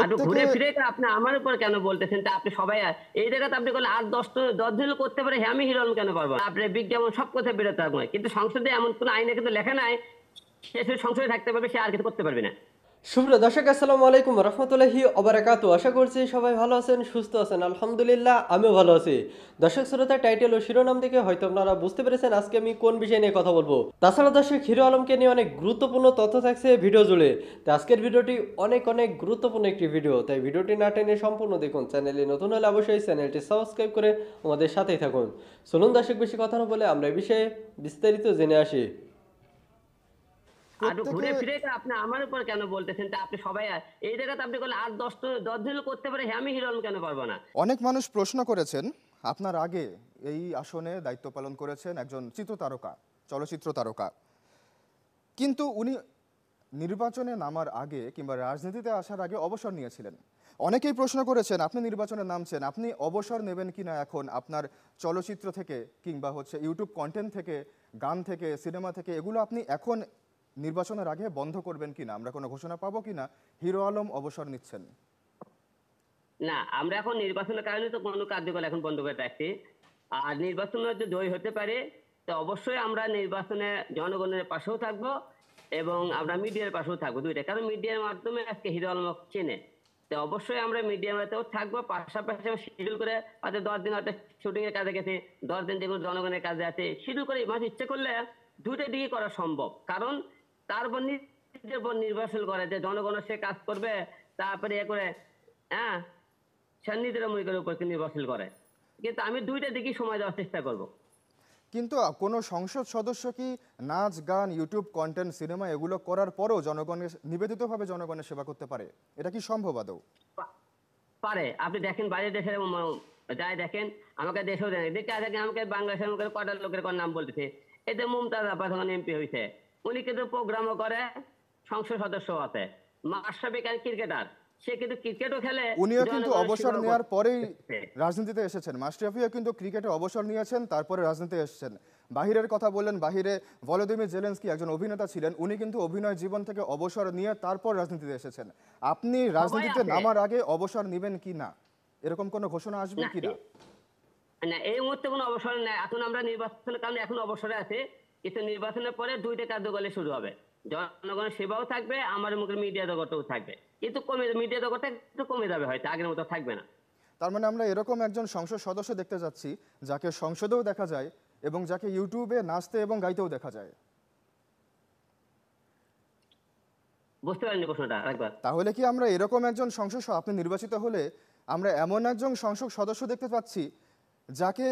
আর ঘুরে ফিরে আপনি আমার উপর কেন বলতেছেন আপনি সবাই এই জায়গা তো আপনি করলে আর দশ দশ জন করতে পারে আমি হিরণ কেন পারবো আপনি বিজ্ঞাপন সব কথা বেরোতে হবে কিন্তু সংসদে এমন কোনো আইনে কিন্তু লেখা নাই সে সংসদে থাকতে পারবে সে আর কিছু করতে পারবে না শুভ্র দর্শক আসসালামু আলাইকুম রহমতুল্লাহি অবরাকাত আশা করছি সবাই ভালো আছেন সুস্থ আছেন আলহামদুলিল্লাহ আমিও ভালো আছি দর্শক শ্রোতা টাইটেল ও শিরোনাম দেখে হয়তো আপনারা বুঝতে পেরেছেন আজকে আমি কোন বিষয় নিয়ে কথা বলবো তাছাড়া দর্শক হিরো আলমকে নিয়ে অনেক গুরুত্বপূর্ণ তথ্য থাকছে ভিডিও জুড়ে তো আজকের ভিডিওটি অনেক অনেক গুরুত্বপূর্ণ একটি ভিডিও তাই ভিডিওটি না টেনে সম্পূর্ণ দেখুন চ্যানেলে নতুন হলে অবশ্যই চ্যানেলটি সাবস্ক্রাইব করে আমাদের সাথেই থাকুন চলুন দর্শক বেশি কথা না বলে আমরা এই বিষয়ে বিস্তারিত জেনে আসি ঘুরে ফিরে আপনি আমার উপর কেন বলতেছেন তা আপনি সবাই এই আপনি আর করতে পারে হ্যাঁ আমি কেন না অনেক মানুষ প্রশ্ন করেছেন আপনার আগে এই আসনে দায়িত্ব পালন করেছেন একজন চিত্র তারকা চলচ্চিত্র তারকা কিন্তু উনি নির্বাচনে নামার আগে কিংবা রাজনীতিতে আসার আগে অবসর নিয়েছিলেন অনেকেই প্রশ্ন করেছেন আপনি নির্বাচনে নামছেন আপনি অবসর নেবেন কি না এখন আপনার চলচ্চিত্র থেকে কিংবা হচ্ছে ইউটিউব কন্টেন্ট থেকে গান থেকে সিনেমা থেকে এগুলো আপনি এখন নির্বাচনের আগে বন্ধ করবেন কিনা আমরা কোনো ঘোষণা পাবো কিনা হিরো আলম অবসর নিচ্ছেন না আমরা এখন নির্বাচনের কারণে তো কোনো কার্যকলাপ এখন বন্ধ করে রাখছি আর নির্বাচন যদি জয় হতে পারে তো অবশ্যই আমরা নির্বাচনে জনগণের পাশেও থাকব এবং আমরা মিডিয়ার পাশেও থাকবো দুইটা কারণ মিডিয়ার মাধ্যমে আজকে হিরো আলম চেনে তো অবশ্যই আমরা মিডিয়াতেও থাকবো পাশাপাশি শিডিউল করে হয়তো দশ দিন হয়তো শুটিং এর কাজে গেছে দশ দিন যেগুলো জনগণের কাজে আছে শিডিউল করে মানুষ ইচ্ছে করলে দুইটা দিকে করা সম্ভব কারণ তার উপর নিজের উপর নির্ভরশীল করে যে জনগণ সে কাজ করবে তারপরে এ করে হ্যাঁ সে নিজের মনিকের উপর নির্ভরশীল করে কিন্তু আমি দুইটা দিকেই সময় দেওয়ার চেষ্টা করব কিন্তু কোনো সংসদ সদস্য কি নাচ গান ইউটিউব কন্টেন্ট সিনেমা এগুলো করার পরও জনগণের নিবেদিতভাবে জনগণের সেবা করতে পারে এটা কি সম্ভব আদৌ পারে আপনি দেখেন বাইরে দেশের যাই দেখেন আমাকে দেশেও দেখেন দেখতে দেখেন আমাকে বাংলাদেশের আমাকে কটা লোকের নাম বলতেছে এতে মুমতাজ আব্বাস এমপি হয়েছে উনি কিন্তু প্রোগ্রামও করে সংসদ সদস্য আছে মার্শাবিক ক্রিকেটার সে কিন্তু ক্রিকেটও খেলে উনিও কিন্তু অবসর নেওয়ার পরেই রাজনীতিতে এসেছেন মাস্টাফিয়া কিন্তু ক্রিকেটে অবসর নিয়েছেন তারপরে রাজনীতিতে এসেছেন বাহিরের কথা বললেন বাহিরে ভলোদিমির জেলেন্সকি একজন অভিনেতা ছিলেন উনি কিন্তু অভিনয় জীবন থেকে অবসর নিয়ে তারপর রাজনীতিতে এসেছেন আপনি রাজনীতিতে নামার আগে অবসর নেবেন কি না এরকম কোনো ঘোষণা আসবে কি না না এই মুহূর্তে কোনো অবসর নেই এখন আমরা নির্বাচনের কারণে এখন অবসরে আছে কিন্তু নির্বাচনের পরে দুইটা কার্যকালে শুরু হবে জনগণের সেবাও থাকবে আমার মুখের মিডিয়া জগতেও থাকবে কিন্তু কমে মিডিয়া জগতে একটু কমে যাবে হয়তো আগের মতো থাকবে না তার মানে আমরা এরকম একজন সংসদ সদস্য দেখতে যাচ্ছি যাকে সংসদেও দেখা যায় এবং যাকে ইউটিউবে নাচতে এবং গাইতেও দেখা যায় বুঝতে পারিনি প্রশ্নটা তাহলে কি আমরা এরকম একজন সংসদ আপনি নির্বাচিত হলে আমরা এমন একজন সংসদ সদস্য দেখতে পাচ্ছি যাকে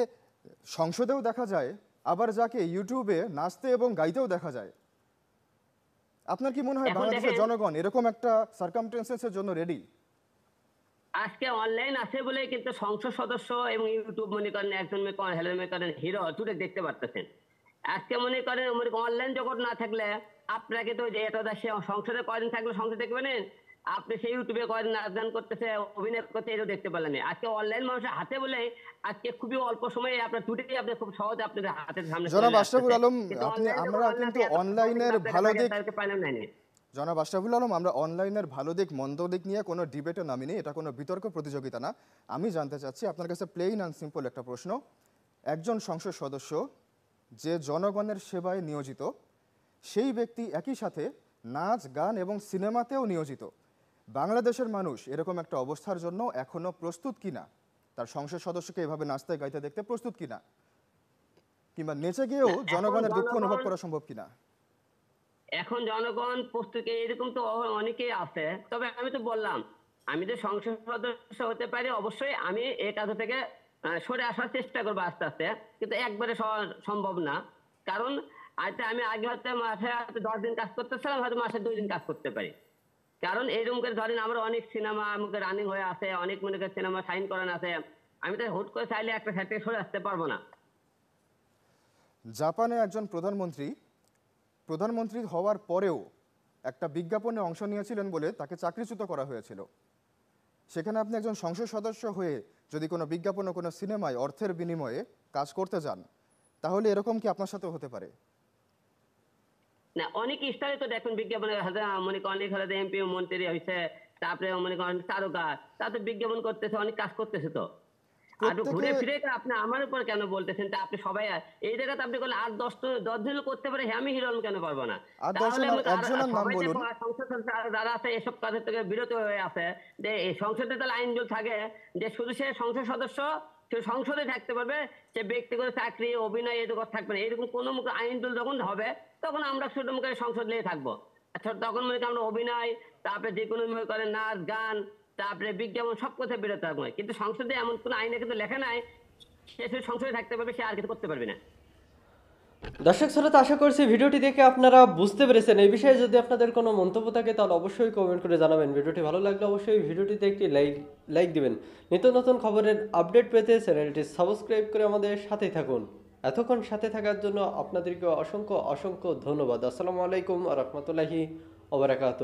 সংসদেও দেখা যায় আবার যাকে ইউটিউবে নাচতে এবং গাইতেও দেখা যায় আপনার কি মনে হয় বাংলাদেশের জনগণ এরকম একটা সার্কামটেন্সের জন্য রেডি আজকে অনলাইন আছে বলে কিন্তু সংসদ সদস্য এবং ইউটিউব মনে করেন একজন হেলেন মনে করেন হিরো দূরে দেখতে পারতেছেন আজকে মনে করেন মনে অনলাইন জগৎ না থাকলে আপনারা কিন্তু এটা দেশে সংসদে কয়দিন থাকলে সংসদ দেখবেন আপনি সেই ইউটিউবে কয়েক নাচ গান করতেছে অভিনয় করতে এটা দেখতে পেলেন আজকে অনলাইন মানুষের হাতে বলে আজকে খুবই অল্প সময়ে আপনার টুটেই আপনি খুব সহজে আপনার হাতের সামনে জনাব আশরাফুল আলম আপনি আমরা কিন্তু অনলাইনের ভালো দিক জনাব আশরাফুল আলম আমরা অনলাইনের ভালো দিক মন্দ দিক নিয়ে কোনো ডিবেটে নামিনি এটা কোনো বিতর্ক প্রতিযোগিতা না আমি জানতে চাচ্ছি আপনার কাছে প্লেইন অ্যান্ড সিম্পল একটা প্রশ্ন একজন সংসদ সদস্য যে জনগণের সেবায় নিয়োজিত সেই ব্যক্তি একই সাথে নাচ গান এবং সিনেমাতেও নিয়োজিত বাংলাদেশের মানুষ এরকম একটা অবস্থার জন্য এখনো প্রস্তুত কিনা তার সংসদ সদস্যকে এভাবে নাচতে গাইতে দেখতে প্রস্তুত কিনা কিংবা নেচে গিয়েও জনগণের দুঃখ অনুভব করা সম্ভব কিনা এখন জনগণ প্রস্তুত এরকম তো অনেকেই আছে তবে আমি তো বললাম আমি তো সংসদ সদস্য হতে পারি অবশ্যই আমি এই কাজ থেকে সরে আসার চেষ্টা করবো আস্তে আস্তে কিন্তু একবারে সম্ভব না কারণ আমি আগে হয়তো মাসে দশ দিন কাজ করতেছিলাম হয়তো মাসে দুই দিন কাজ করতে পারি কারণ এরকম করে ধরেন আমার অনেক সিনেমা আমাকে রানিং হয়ে আছে অনেক মনে করে সিনেমা সাইন করানো আছে আমি তো হুট করে চাইলে একটা সাথে সরে আসতে পারবো না জাপানে একজন প্রধানমন্ত্রী প্রধানমন্ত্রী হওয়ার পরেও একটা বিজ্ঞাপনে অংশ নিয়েছিলেন বলে তাকে চাকরিচ্যুত করা হয়েছিল সেখানে আপনি একজন সংসদ সদস্য হয়ে যদি কোনো বিজ্ঞাপন কোনো সিনেমায় অর্থের বিনিময়ে কাজ করতে যান তাহলে এরকম কি আপনার সাথে হতে পারে না অনেক স্টারে তো দেখুন বিজ্ঞাপনে মনে করেন অনেক হলে এমপি মন্ত্রী হয়েছে তারপরে মনে করেন তারকা তা তো বিজ্ঞাপন করতেছে অনেক কাজ করতেছে তো আর ঘুরে ফিরে আপনি আমার উপর কেন বলতেছেন তা আপনি সবাই এই জায়গাতে আপনি বলেন আর দশ দশ জন করতে পারে আমি হিরণ কেন পারবো না দাদা আছে এসব কাজের থেকে বিরত হয়ে আছে যে সংসদে তাহলে আইন থাকে যে শুধু সে সংসদ সদস্য কেউ সংসদে থাকতে পারবে সে ব্যক্তিগত চাকরি অভিনয় এরকম থাকবে না এরকম কোনো মুখে আইন বিল যখন হবে তখন আমরা ছোট মুখে সংসদ নিয়ে থাকবো আচ্ছা তখন মনে আমরা অভিনয় তারপরে যে কোনো মনে করেন নাচ গান তারপরে বিজ্ঞাপন সব কথা বেরোতে হবে কিন্তু সংসদে এমন কোনো আইনে কিন্তু লেখা নাই সে সংসদে থাকতে পারবে সে আর কিছু করতে পারবে না দর্শক শ্রোতা আশা করছি ভিডিওটি দেখে আপনারা বুঝতে পেরেছেন এই বিষয়ে যদি আপনাদের কোনো মন্তব্য থাকে তাহলে অবশ্যই কমেন্ট করে জানাবেন ভিডিওটি ভালো লাগলে অবশ্যই ভিডিওটিতে একটি লাইক লাইক দিবেন নিত্য নতুন খবরের আপডেট পেতে চ্যানেলটি সাবস্ক্রাইব করে আমাদের সাথেই থাকুন এতক্ষণ সাথে থাকার জন্য আপনাদেরকে অসংখ্য অসংখ্য ধন্যবাদ আসসালামু আলাইকুম রহমতুল্লাহি ওবরাকাত